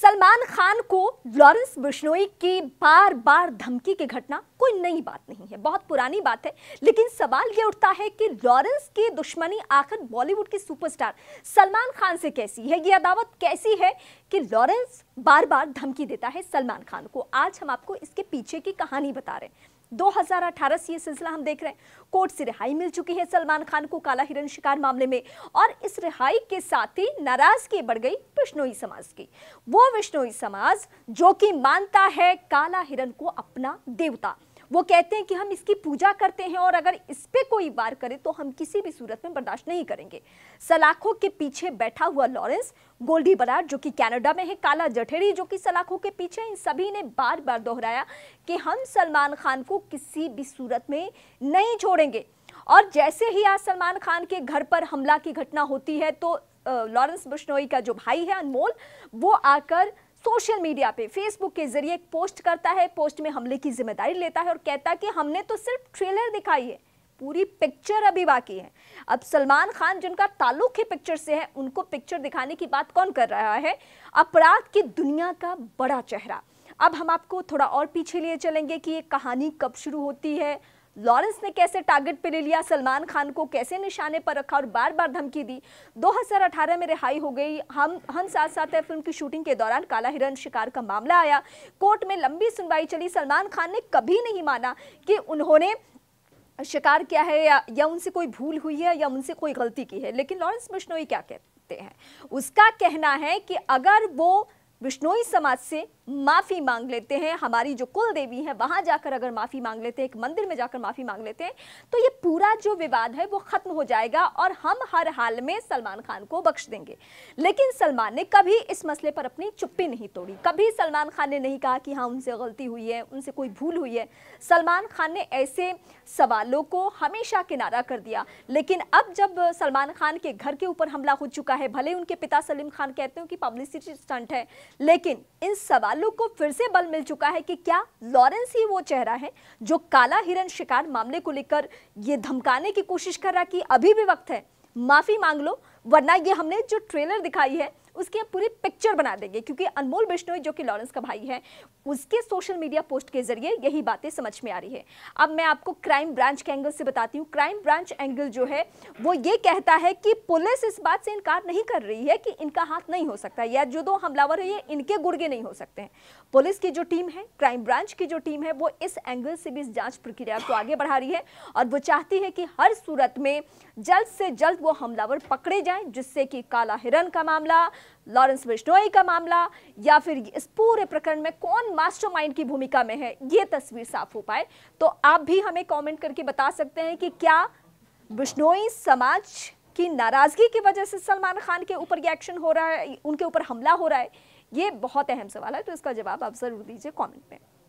सलमान खान को लॉरेंस बिश्नोई की बार बार धमकी की घटना कोई नई बात नहीं है बहुत पुरानी बात है लेकिन सवाल यह उठता है कि लॉरेंस की दुश्मनी आखिर बॉलीवुड के सुपरस्टार सलमान खान से कैसी है ये अदावत कैसी है कि लॉरेंस बार बार धमकी देता है सलमान खान को आज हम आपको इसके पीछे की कहानी बता रहे हैं 2018 से ये सिलसिला हम देख रहे हैं कोर्ट से रिहाई मिल चुकी है सलमान खान को काला हिरन शिकार मामले में और इस रिहाई के साथ ही नाराजगी बढ़ गई विष्णोई समाज की वो विष्णोई समाज जो कि मानता है काला हिरन को अपना देवता वो कहते हैं कि हम इसकी पूजा करते हैं और अगर इस पर कोई वार करे तो हम किसी भी सूरत में बर्दाश्त नहीं करेंगे सलाखों के पीछे बैठा हुआ लॉरेंस गोल्डी बराड जो कि कनाडा में है काला जठेड़ी जो कि सलाखों के पीछे इन सभी ने बार बार दोहराया कि हम सलमान खान को किसी भी सूरत में नहीं छोड़ेंगे और जैसे ही आज सलमान खान के घर पर हमला की घटना होती है तो लॉरेंस बिश्नोई का जो भाई है अनमोल वो आकर सोशल मीडिया पे फेसबुक के जरिए एक पोस्ट करता है पोस्ट में हमले की जिम्मेदारी लेता है और कहता है कि हमने तो सिर्फ ट्रेलर दिखाई है पूरी पिक्चर अभी बाकी है अब सलमान खान जिनका ताल्लुक ही पिक्चर से है उनको पिक्चर दिखाने की बात कौन कर रहा है अपराध की दुनिया का बड़ा चेहरा अब हम आपको थोड़ा और पीछे लिए चलेंगे कि ये कहानी कब शुरू होती है लॉरेंस ने कैसे टारगेट पे ले लिया सलमान खान को कैसे निशाने पर रखा और बार बार धमकी दी 2018 में रिहाई हो गई हम हम साथ साथ है फिल्म की शूटिंग के दौरान काला हिरण शिकार का मामला आया कोर्ट में लंबी सुनवाई चली सलमान खान ने कभी नहीं माना कि उन्होंने शिकार किया है या, या उनसे कोई भूल हुई है या उनसे कोई गलती की है लेकिन लॉरेंस बिश्नोई क्या कहते हैं उसका कहना है कि अगर वो बिश्नोई समाज से माफ़ी मांग लेते हैं हमारी जो कुल देवी है वहां जाकर अगर माफ़ी मांग लेते हैं एक मंदिर में जाकर माफ़ी मांग लेते हैं तो ये पूरा जो विवाद है वो ख़त्म हो जाएगा और हम हर हाल में सलमान खान को बख्श देंगे लेकिन सलमान ने कभी इस मसले पर अपनी चुप्पी नहीं तोड़ी कभी सलमान खान ने नहीं कहा कि हाँ उनसे गलती हुई है उनसे कोई भूल हुई है सलमान खान ने ऐसे सवालों को हमेशा किनारा कर दिया लेकिन अब जब सलमान खान के घर के ऊपर हमला हो चुका है भले उनके पिता सलीम खान कहते हो कि पब्लिसिटी स्टंट है लेकिन इन सवाल ताल्लुक को फिर से बल मिल चुका है कि क्या लॉरेंस ही वो चेहरा है जो काला हिरन शिकार मामले को लेकर ये धमकाने की कोशिश कर रहा कि अभी भी वक्त है माफ़ी मांग लो वरना ये हमने जो ट्रेलर दिखाई है उसकी हम पूरी पिक्चर बना देंगे क्योंकि अनमोल बिश्नोई जो कि लॉरेंस का भाई है उसके सोशल मीडिया पोस्ट के जरिए यही बातें समझ में आ रही है अब मैं आपको क्राइम ब्रांच के एंगल से बताती हूँ क्राइम ब्रांच एंगल जो है वो ये कहता है कि पुलिस इस बात से इनकार नहीं कर रही है कि इनका हाथ नहीं हो सकता या जो दो हमलावर है ये इनके गुड़गे नहीं हो सकते हैं पुलिस की जो टीम है क्राइम ब्रांच की जो टीम है वो इस एंगल से भी इस जाँच प्रक्रिया को आगे बढ़ा रही है और वो चाहती है कि हर सूरत में जल्द से जल्द वो हमलावर पकड़े जाएं जिससे कि काला हिरन का मामला लॉरेंस बिश्नोई का मामला या फिर इस पूरे प्रकरण में कौन मास्टरमाइंड की भूमिका में है ये तस्वीर साफ हो पाए तो आप भी हमें कमेंट करके बता सकते हैं कि क्या बिश्नोई समाज की नाराज़गी की वजह से सलमान खान के ऊपर रिएक्शन हो रहा है उनके ऊपर हमला हो रहा है ये बहुत अहम सवाल है तो इसका जवाब आप ज़रूर दीजिए कॉमेंट में